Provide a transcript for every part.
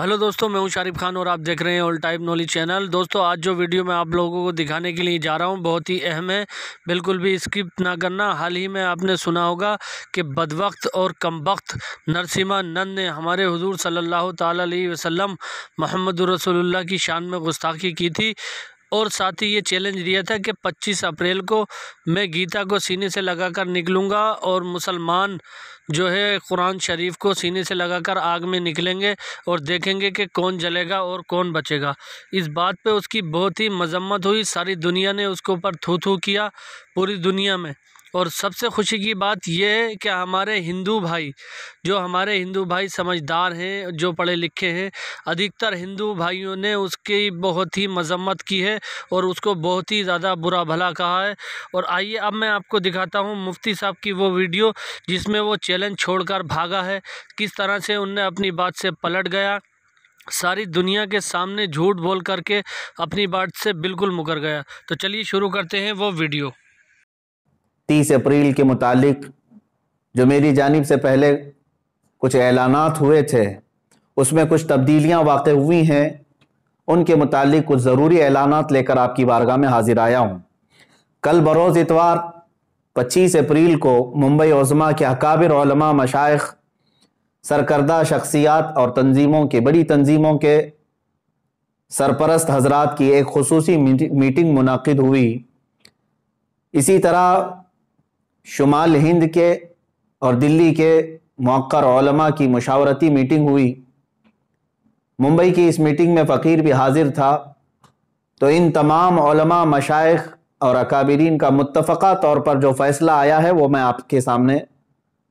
hello दोस्तों मैं हूं शारिफ खान और आप देख रहे हैं ऑल टाइम नॉलेज चैनल दोस्तों आज जो वीडियो मैं आप लोगों को दिखाने के लिए जा रहा हूं बहुत ही अहम है बिल्कुल भी स्किप ना करना हाल ही में आपने सुना होगा कि बदवक्त और कम वक्त नरसिम्हा नंद ने हमारे हुजूर सल्लल्लाहु अलैहि वसल्लम मोहम्मद रसोल्ला की शान में गुस्ताखी की थी और साथ ही ये चैलेंज दिया था कि 25 अप्रैल को मैं गीता को सीने से लगाकर निकलूँगा और मुसलमान जो है कुरान शरीफ को सीने से लगाकर आग में निकलेंगे और देखेंगे कि कौन जलेगा और कौन बचेगा इस बात पे उसकी बहुत ही मजम्मत हुई सारी दुनिया ने उसके ऊपर थू थू किया पूरी दुनिया में और सबसे खुशी की बात यह है कि हमारे हिंदू भाई जो हमारे हिंदू भाई समझदार हैं जो पढ़े लिखे हैं अधिकतर हिंदू भाइयों ने उसकी बहुत ही मजम्मत की है और उसको बहुत ही ज़्यादा बुरा भला कहा है और आइए अब मैं आपको दिखाता हूँ मुफ्ती साहब की वो वीडियो जिसमें वो चैलेंज छोड़कर भागा है किस तरह से उनने अपनी बात से पलट गया सारी दुनिया के सामने झूठ बोल करके अपनी बात से बिल्कुल मुकर गया तो चलिए शुरू करते हैं वो वीडियो तीस अप्रैल के मुतालिक जो मेरी जानब से पहले कुछ ऐलानात हुए थे उसमें कुछ तब्दीलियाँ वाक़ हुई हैं उनके मुतालिक कुछ ज़रूरी ऐलानात लेकर आपकी बारगाह में हाजिर आया हूँ कल बरोज़ इतवार 25 अप्रैल को मुंबई उज़मा के अकाबिर मशाइ सरकर्दा शख्सियात और तंजीमों के बड़ी तंजीमों के सरपरस्त हजरात की एक खसूसी मीटिंग मुनद हुई इसी तरह शुमाल हिंद के और दिल्ली के मौकर ओलमा की मशावरती मीटिंग हुई मुंबई की इस मीटिंग में फ़कीर भी हाजिर था तो इन तमाम ओलमा मशाइ और अकाबरीन का मुतफ़ा तौर पर जो फ़ैसला आया है वो मैं आपके सामने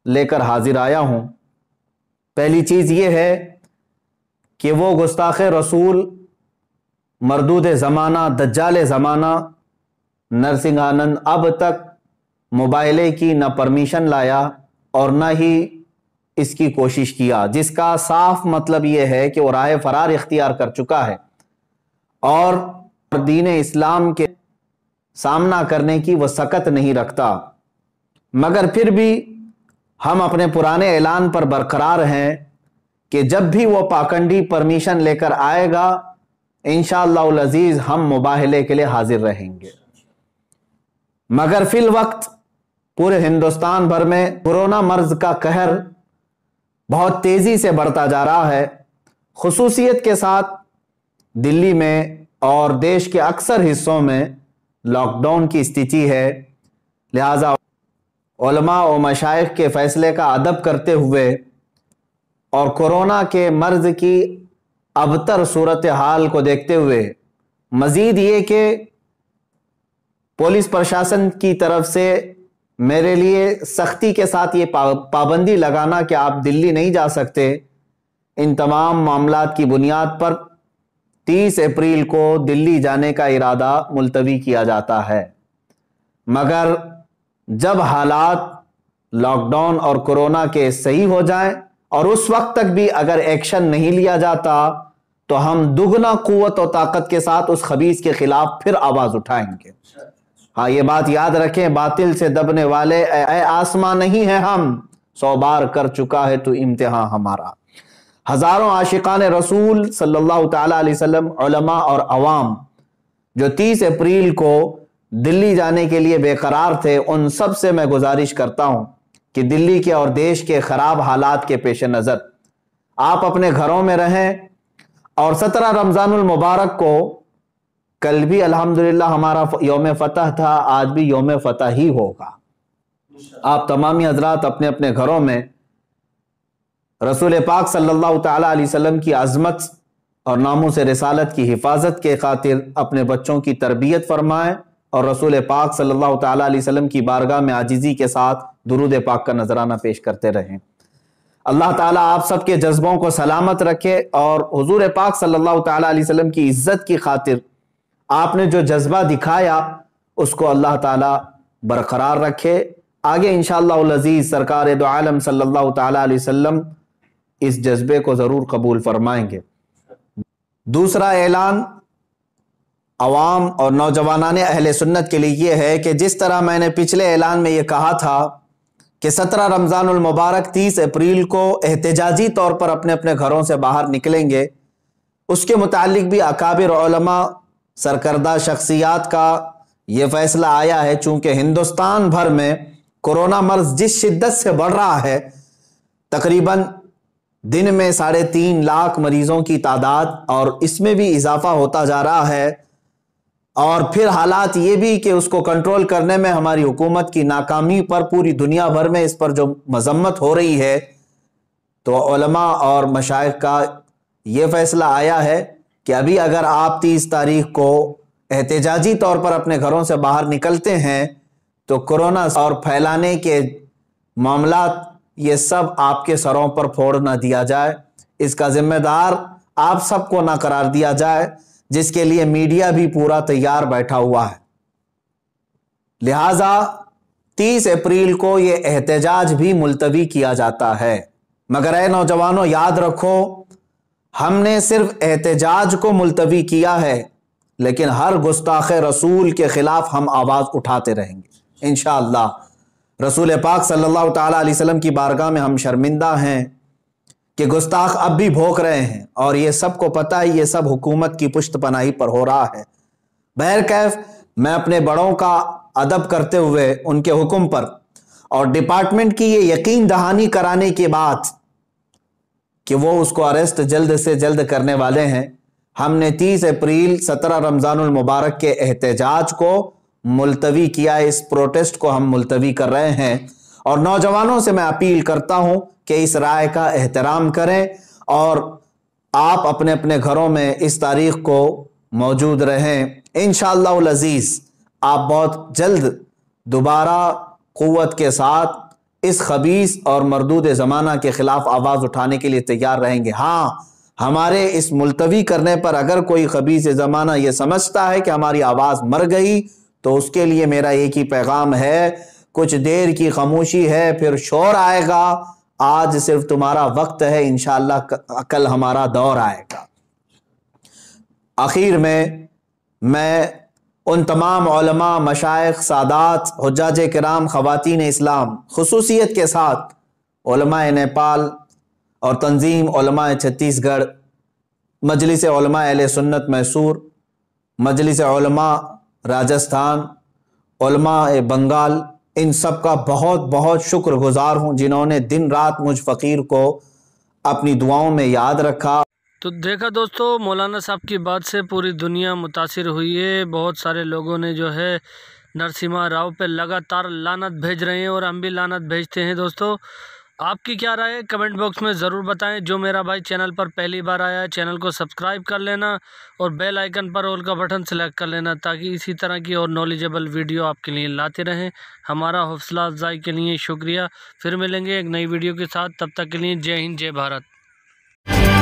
लेकर हाजिर आया हूँ पहली चीज़ ये है कि वो गुस्ताख रसूल मरदूद ज़माना दज्जाल ज़माना नरसिंह आनंद अब तक मोबाइले की ना परमिशन लाया और ना ही इसकी कोशिश किया जिसका साफ मतलब यह है कि वो राय फरार इख्तियार कर चुका है और दीन इस्लाम के सामना करने की वह सकत नहीं रखता मगर फिर भी हम अपने पुराने ऐलान पर बरकरार हैं कि जब भी वो पाखंडी परमिशन लेकर आएगा इन अजीज़ हम मुबाहले के लिए हाजिर रहेंगे मगर फिल वक्त पूरे हिंदुस्तान भर में कोरोना मर्ज का कहर बहुत तेज़ी से बढ़ता जा रहा है खसूसियत के साथ दिल्ली में और देश के अक्सर हिस्सों में लॉकडाउन की स्थिति है लिहाजा ओलमा और मशाइ के फैसले का अदब करते हुए और कोरोना के मर्ज की अबतर सूरत हाल को देखते हुए मज़ीद ये कि पुलिस प्रशासन की तरफ से मेरे लिए सख्ती के साथ ये पाबंदी लगाना कि आप दिल्ली नहीं जा सकते इन तमाम मामला की बुनियाद पर 30 अप्रैल को दिल्ली जाने का इरादा मुलतवी किया जाता है मगर जब हालात लॉकडाउन और कोरोना के सही हो जाएं और उस वक्त तक भी अगर एक्शन नहीं लिया जाता तो हम दुगना क़ुत और ताकत के साथ उस खबीज के खिलाफ फिर आवाज उठाएंगे हाँ ये बात याद रखें बातिल से दबने वाले आसमां नहीं है हम सौ बार कर चुका है तो इम्तिहा हमारा हजारों आशिकान रसूल सल्लल्लाहु अलैहि वसल्लम उलमा और अवाम जो 30 अप्रैल को दिल्ली जाने के लिए बेकरार थे उन सब से मैं गुजारिश करता हूं कि दिल्ली के और देश के खराब हालात के पेश नज़र आप अपने घरों में रहें और सत्रह रमज़ान मुबारक को कल भी अल्हम्दुलिल्लाह हमारा योम फतह था आज भी योम फतह ही होगा आप तमामी हजरात अपने अपने घरों में रसूल पाक सल्लल्लाहु अलैहि वसल्लम की आज़मत और नामों से रसालत की हिफाजत के खातिर अपने बच्चों की तरबियत फरमाएं और रसूल पाक सल्लल्लाहु अलैहि वसल्लम की बारगाह में आजीजी के साथ दुरुद पाक का नजराना पेश करते रहें अल्लाह ताला आप सबके जज्बों को सलामत रखे और हुजूर पाक सल्लल्लाहु अलैहि वसल्लम की इज्जत की खातिर आपने जो जज्बा दिखाया उसको अल्लाह ताला बरकरार रखे आगे अजीज़ सरकार दो आलम सल्लल्लाहु अलैहि वसल्लम इस जज्बे को ज़रूर कबूल फरमाएंगे दूसरा ऐलान आवाम और नौजवान अहल सुन्नत के लिए यह है कि जिस तरह मैंने पिछले ऐलान में यह कहा था कि सत्रह रमज़ानमबारक तीस अप्रैल को एहतजाजी तौर पर अपने अपने घरों से बाहर निकलेंगे उसके मुतालिक भी अकाबिर सरकर्दा शख्सियात का ये फैसला आया है चूंकि हिंदुस्तान भर में कोरोना मर्ज जिस शिद्दत से बढ़ रहा है तकरीबन दिन में साढ़े तीन लाख मरीजों की तादाद और इसमें भी इजाफा होता जा रहा है और फिर हालात ये भी कि उसको कंट्रोल करने में हमारी हुकूमत की नाकामी पर पूरी दुनिया भर में इस पर जो मजम्मत हो रही है तो और मशाइ का ये फैसला आया है कि अभी अगर आप तीस तारीख को एहतजाजी तौर पर अपने घरों से बाहर निकलते हैं तो कोरोना और फैलाने के मामला ये सब आपके सरों पर फोड़ ना दिया जाए इसका जिम्मेदार आप सबको ना करार दिया जाए जिसके लिए मीडिया भी पूरा तैयार बैठा हुआ है लिहाजा 30 अप्रैल को यह एहतजाज भी मुलतवी किया जाता है मगर ए नौजवानों याद रखो हमने सिर्फ एहतजाज को मुलतवी किया है लेकिन हर गुस्ताख रसूल के खिलाफ हम आवाज़ उठाते रहेंगे इन रसूल पाक सल्लल्लाहु अलैहि वसल्लम की बारगाह में हम शर्मिंदा हैं कि गुस्ताख अब भी भोग रहे हैं और ये सबको पता है ये सब हुकूमत की पुश्त पनाही पर हो रहा है बहर कैफ मैं अपने बड़ों का अदब करते हुए उनके हुक्म पर और डिपार्टमेंट की ये यकीन दहानी कराने के बाद कि वो उसको अरेस्ट जल्द से जल्द करने वाले हैं हमने 30 अप्रैल 17 रमज़ानुल मुबारक के एहतजाज को मुलतवी किया इस प्रोटेस्ट को हम मुलतवी कर रहे हैं और नौजवानों से मैं अपील करता हूं कि इस राय का एहतराम करें और आप अपने अपने घरों में इस तारीख को मौजूद रहें इन अज़ीज़ आप बहुत जल्द दोबारा क़वत के साथ इस खबीस और मरदूद ज़माना के ख़िलाफ़ आवाज़ उठाने के लिए तैयार रहेंगे हाँ हमारे इस मुलतवी करने पर अगर कोई खबीस ज़माना ये समझता है कि हमारी आवाज़ मर गई तो उसके लिए मेरा एक ही पैगाम है कुछ देर की खामोशी है फिर शोर आएगा आज सिर्फ तुम्हारा वक्त है इन कल हमारा दौर आएगा आखिर में मैं उन तमाम मशाइ सादात हजाज कराम ख़वान इस्लाम खसूसियत के साथ नेपाल और तंजीम छत्तीसगढ़ मजलिस अहल सुन्नत मैसूर मजलिस राजस्थान बंगाल इन सब का बहुत बहुत शुक्रगुजार हूँ जिन्होंने दिन रात मुझ फ़कीर को अपनी दुआओं में याद रखा तो देखा दोस्तों मौलाना साहब की बात से पूरी दुनिया मुतासर हुई है बहुत सारे लोगों ने जो है नरसिम्हा राव पे लगातार लानत भेज रहे हैं और हम भी लानत भेजते हैं दोस्तों आपकी क्या राय है कमेंट बॉक्स में ज़रूर बताएं जो मेरा भाई चैनल पर पहली बार आया है चैनल को सब्सक्राइब कर लेना और बेल आइकन पर ऑल का बटन सेलेक्ट कर लेना ताकि इसी तरह की और नॉलेजेबल वीडियो आपके लिए लाते रहें हमारा हौसला अफजाई के लिए शुक्रिया फिर मिलेंगे एक नई वीडियो के साथ तब तक के लिए जय हिंद जय भारत